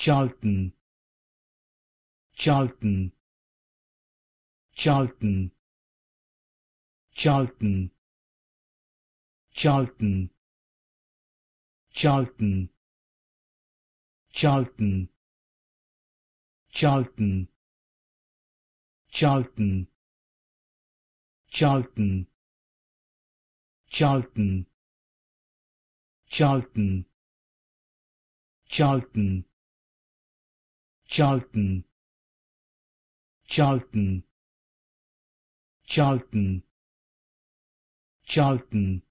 Charlton Charlton Charlton Charlton Charlton Charlton Charlton Charlton Charlton Charlton Charlton Charlton Charlton Charlton Charlton Charlton Charlton